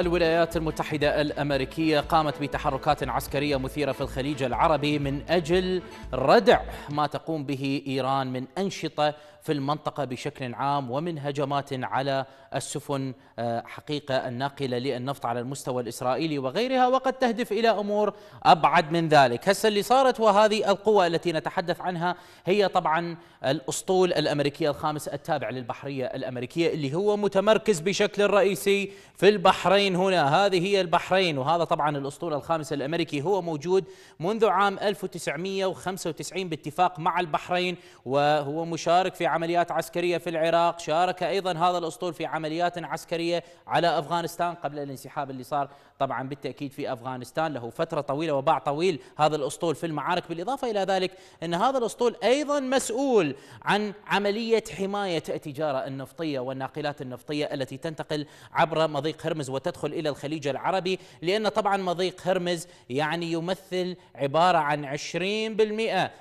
الولايات المتحدة الأمريكية قامت بتحركات عسكرية مثيرة في الخليج العربي من أجل ردع ما تقوم به إيران من أنشطة في المنطقة بشكل عام ومن هجمات على السفن آه، حقيقة الناقلة للنفط على المستوى الإسرائيلي وغيرها وقد تهدف إلى أمور أبعد من ذلك هسه اللي صارت وهذه القوة التي نتحدث عنها هي طبعا الأسطول الأمريكي الخامس التابع للبحرية الأمريكية اللي هو متمركز بشكل رئيسي في البحرين هنا هذه هي البحرين وهذا طبعا الأسطول الخامس الأمريكي هو موجود منذ عام 1995 باتفاق مع البحرين وهو مشارك في عمليات عسكرية في العراق شارك أيضا هذا الأسطول في عمليات عسكرية على أفغانستان قبل الانسحاب اللي صار طبعا بالتأكيد في أفغانستان له فترة طويلة وباع طويل هذا الأسطول في المعارك بالإضافة إلى ذلك أن هذا الأسطول أيضا مسؤول عن عملية حماية التجارة النفطية والناقلات النفطية التي تنتقل عبر مضيق هرمز وتدخل إلى الخليج العربي لأن طبعا مضيق هرمز يعني يمثل عبارة عن 20%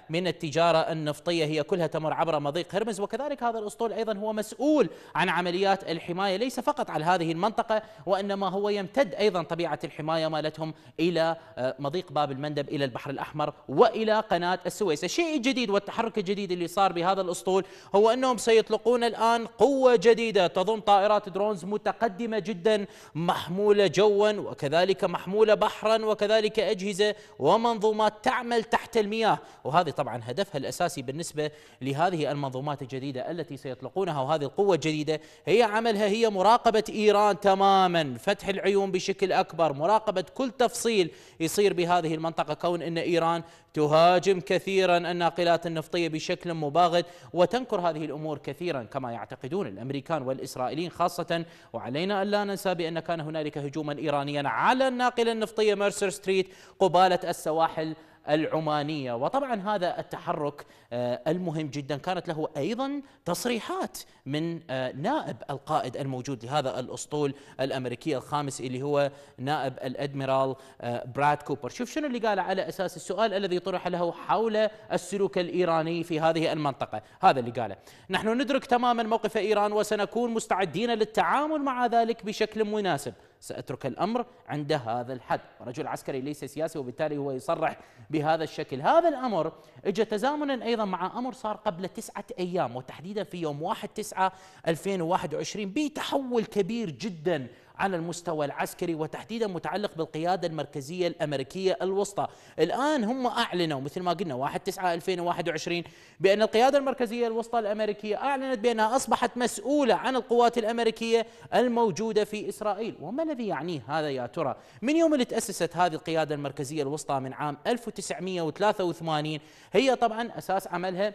من التجارة النفطية هي كلها تمر عبر مضيق هرمز وكذلك هذا الأسطول أيضا هو مسؤول عن عمليات الحماية ليس فقط على هذه المنطقة وإنما هو يمتد أيضا طبيعة الحماية مالتهم إلى آه، مضيق باب المندب إلى البحر الأحمر وإلى قناة السويس الشيء الجديد والتحرك الجديد اللي صار بهذا الأسطول هو أنهم سيطلقون الآن قوة جديدة تضم طائرات درونز متقدمة جدا محمولة جوا وكذلك محمولة بحرا وكذلك أجهزة ومنظومات تعمل تحت المياه وهذه طبعا هدفها الأساسي بالنسبة لهذه المنظومات الجديدة التي سيطلقونها وهذه القوة الجديدة هي عملها هي مراقبة إيران تماما فتح العيون بشكل أكبر مراقبة كل تفصيل يصير بهذه المنطقة كون أن إيران تهاجم كثيرا الناقلات النفطية بشكل مباغت وتنكر هذه الأمور كثيرا كما يعتقدون الأمريكان والإسرائيليين خاصة وعلينا أن لا ننسى بأن كان هنالك هجوما إيرانيا على الناقلة النفطية ميرسر ستريت قبالة السواحل العمانية وطبعا هذا التحرك آه، المهم جدا كانت له أيضا تصريحات من آه، نائب القائد الموجود لهذا الأسطول الأمريكي الخامس اللي هو نائب الأدميرال آه، براد كوبر شوف شنو اللي قاله على أساس السؤال الذي طرح له حول السلوك الإيراني في هذه المنطقة هذا اللي قاله نحن ندرك تماما موقف إيران وسنكون مستعدين للتعامل مع ذلك بشكل مناسب سأترك الأمر عند هذا الحد رجل عسكري ليس سياسي وبالتالي هو يصرح بهذا الشكل هذا الأمر اجى تزامنا أيضا مع أمر صار قبل تسعة أيام وتحديدا في يوم 1 9 2021 بتحول كبير جدا على المستوى العسكري وتحديدا متعلق بالقيادة المركزية الأمريكية الوسطى الآن هم أعلنوا مثل ما قلنا 1/9/2021 بأن القيادة المركزية الوسطى الأمريكية أعلنت بأنها أصبحت مسؤولة عن القوات الأمريكية الموجودة في إسرائيل وما الذي يعنيه هذا يا ترى من يوم اللي تأسست هذه القيادة المركزية الوسطى من عام 1983 هي طبعا أساس عملها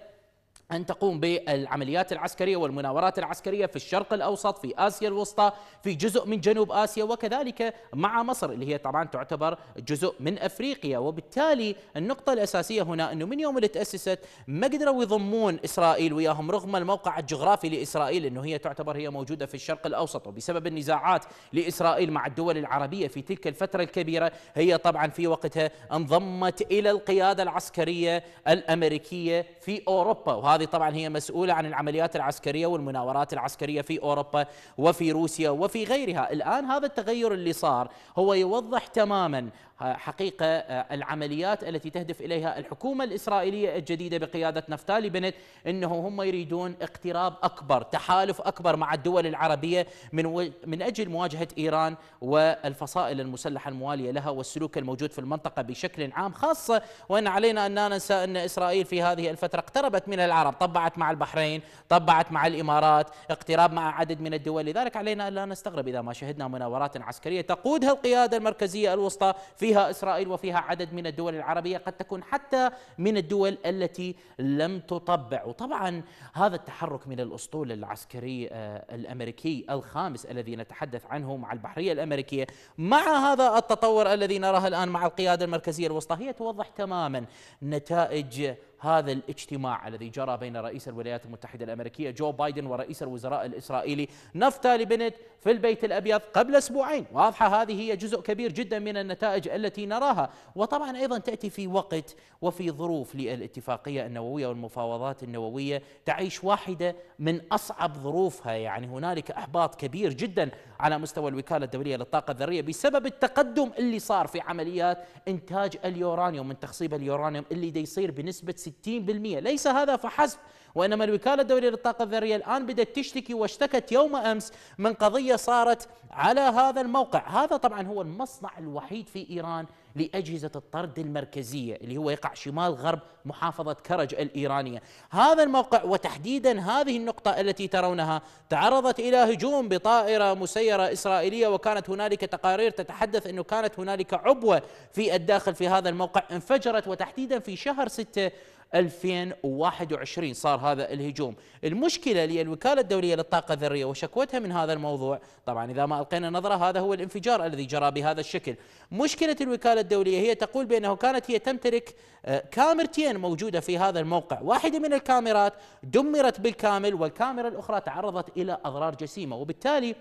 أن تقوم بالعمليات العسكرية والمناورات العسكرية في الشرق الأوسط في آسيا الوسطى في جزء من جنوب آسيا وكذلك مع مصر اللي هي طبعا تعتبر جزء من أفريقيا وبالتالي النقطة الأساسية هنا أنه من يوم اللي تأسست ما قدروا يضمون إسرائيل وياهم رغم الموقع الجغرافي لإسرائيل أنه هي تعتبر هي موجودة في الشرق الأوسط وبسبب النزاعات لإسرائيل مع الدول العربية في تلك الفترة الكبيرة هي طبعا في وقتها انضمت إلى القيادة العسكرية الأمريكية في أوروبا وهذا وهذه طبعا هي مسؤولة عن العمليات العسكرية والمناورات العسكرية في أوروبا وفي روسيا وفي غيرها الآن هذا التغير اللي صار هو يوضح تماما حقيقة آه، العمليات التي تهدف إليها الحكومة الإسرائيلية الجديدة بقيادة نفتالي بنت أنه هم يريدون اقتراب أكبر تحالف أكبر مع الدول العربية من, و... من أجل مواجهة إيران والفصائل المسلحة الموالية لها والسلوك الموجود في المنطقة بشكل عام خاصة وأن علينا أن لا ننسى أن إسرائيل في هذه الفترة اقتربت من العرب طبعت مع البحرين طبعت مع الإمارات اقتراب مع عدد من الدول لذلك علينا أن لا نستغرب إذا ما شهدنا مناورات عسكرية تقودها القيادة المركزية الوسطى في فيها إسرائيل وفيها عدد من الدول العربية قد تكون حتى من الدول التي لم تطبع وطبعا هذا التحرك من الأسطول العسكري آه، الأمريكي الخامس الذي نتحدث عنه مع البحرية الأمريكية مع هذا التطور الذي نراه الآن مع القيادة المركزية الوسطى هي توضح تماما نتائج هذا الاجتماع الذي جرى بين رئيس الولايات المتحدة الأمريكية جو بايدن ورئيس الوزراء الإسرائيلي نفتالي بنت في البيت الأبيض قبل أسبوعين واضحة هذه هي جزء كبير جدا من النتائج التي نراها وطبعا أيضا تأتي في وقت وفي ظروف للاتفاقية النووية والمفاوضات النووية تعيش واحدة من أصعب ظروفها يعني هنالك إحباط كبير جدا على مستوى الوكالة الدولية للطاقة الذرية بسبب التقدم اللي صار في عمليات إنتاج اليورانيوم من تخصيب اليورانيوم اللي دي يصير بنسبة 60% ليس هذا فحسب وإنما الوكالة الدولية للطاقة الذرية الآن بدأت تشتكي واشتكت يوم أمس من قضية صارت على هذا الموقع هذا طبعا هو المصنع الوحيد في إيران لأجهزة الطرد المركزية اللي هو يقع شمال غرب محافظة كرج الإيرانية هذا الموقع وتحديدا هذه النقطة التي ترونها تعرضت إلى هجوم بطائرة مسيرة إسرائيلية وكانت هنالك تقارير تتحدث أنه كانت هنالك عبوة في الداخل في هذا الموقع انفجرت وتحديدا في شهر 6 2021 صار هذا الهجوم المشكلة للوكالة الدولية للطاقة الذرية وشكوتها من هذا الموضوع طبعا إذا ما ألقينا نظرة هذا هو الانفجار الذي جرى بهذا الشكل مشكلة الوكالة الدولية هي تقول بأنه كانت هي تمتلك آه، كاميرتين موجودة في هذا الموقع واحدة من الكاميرات دمرت بالكامل والكاميرا الأخرى تعرضت إلى أضرار جسيمة وبالتالي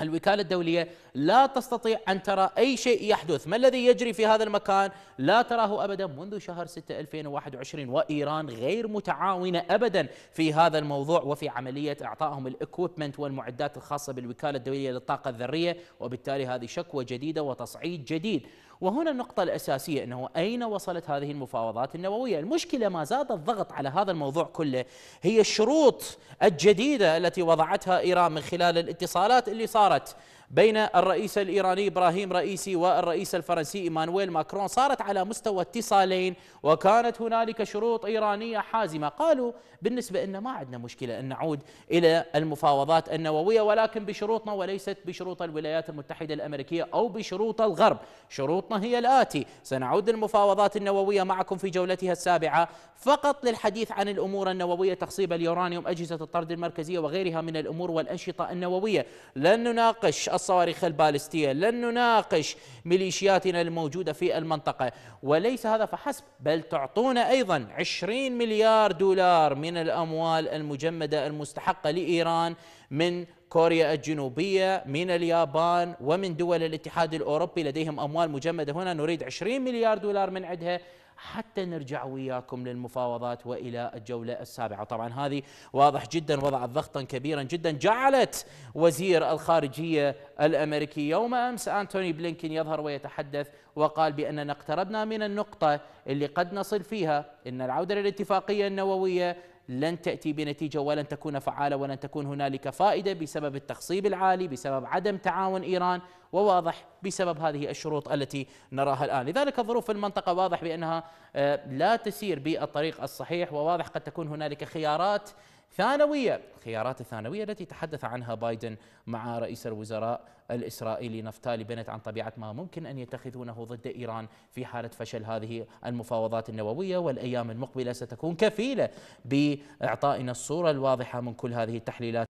الوكالة الدولية لا تستطيع أن ترى أي شيء يحدث ما الذي يجري في هذا المكان لا تراه أبدا منذ شهر 6 2021 وإيران غير متعاونة أبدا في هذا الموضوع وفي عملية أعطائهم الإكويبمنت والمعدات الخاصة بالوكالة الدولية للطاقة الذرية وبالتالي هذه شكوى جديدة وتصعيد جديد وهنا النقطة الأساسية أنه أين وصلت هذه المفاوضات النووية المشكلة ما زاد الضغط على هذا الموضوع كله هي الشروط الجديدة التي وضعتها إيران من خلال الاتصالات اللي صار صارت بين الرئيس الإيراني إبراهيم رئيسي والرئيس الفرنسي إيمانويل ماكرون صارت على مستوى اتصالين وكانت هنالك شروط إيرانية حازمة قالوا بالنسبة أن ما عندنا مشكلة أن نعود إلى المفاوضات النووية ولكن بشروطنا وليست بشروط الولايات المتحدة الأمريكية أو بشروط الغرب شروطنا هي الآتي سنعود للمفاوضات النووية معكم في جولتها السابعة فقط للحديث عن الأمور النووية تخصيب اليورانيوم أجهزة الطرد المركزية وغيرها من الأمور والأنشطة النووية لن نناقش الصواريخ البالستية لن نناقش ميليشياتنا الموجودة في المنطقة وليس هذا فحسب بل تعطونا أيضا 20 مليار دولار من الأموال المجمدة المستحقة لإيران من كوريا الجنوبية من اليابان ومن دول الاتحاد الأوروبي لديهم أموال مجمدة هنا نريد 20 مليار دولار من عندها حتى نرجع وياكم للمفاوضات والى الجوله السابعه، طبعا هذه واضح جدا وضعت ضغطا كبيرا جدا جعلت وزير الخارجيه الامريكي يوم امس انتوني بلينكن يظهر ويتحدث وقال باننا اقتربنا من النقطه اللي قد نصل فيها ان العوده للاتفاقيه النوويه لن تأتي بنتيجة ولن تكون فعالة ولن تكون هنالك فائدة بسبب التخصيب العالي بسبب عدم تعاون إيران وواضح بسبب هذه الشروط التي نراها الآن لذلك الظروف في المنطقة واضح بأنها آه، لا تسير بالطريق الصحيح وواضح قد تكون هنالك خيارات ثانوية الخيارات الثانوية التي تحدث عنها بايدن مع رئيس الوزراء الإسرائيلي نفتالي بنت عن طبيعة ما ممكن أن يتخذونه ضد إيران في حالة فشل هذه المفاوضات النووية والأيام المقبلة ستكون كفيلة بإعطائنا الصورة الواضحة من كل هذه التحليلات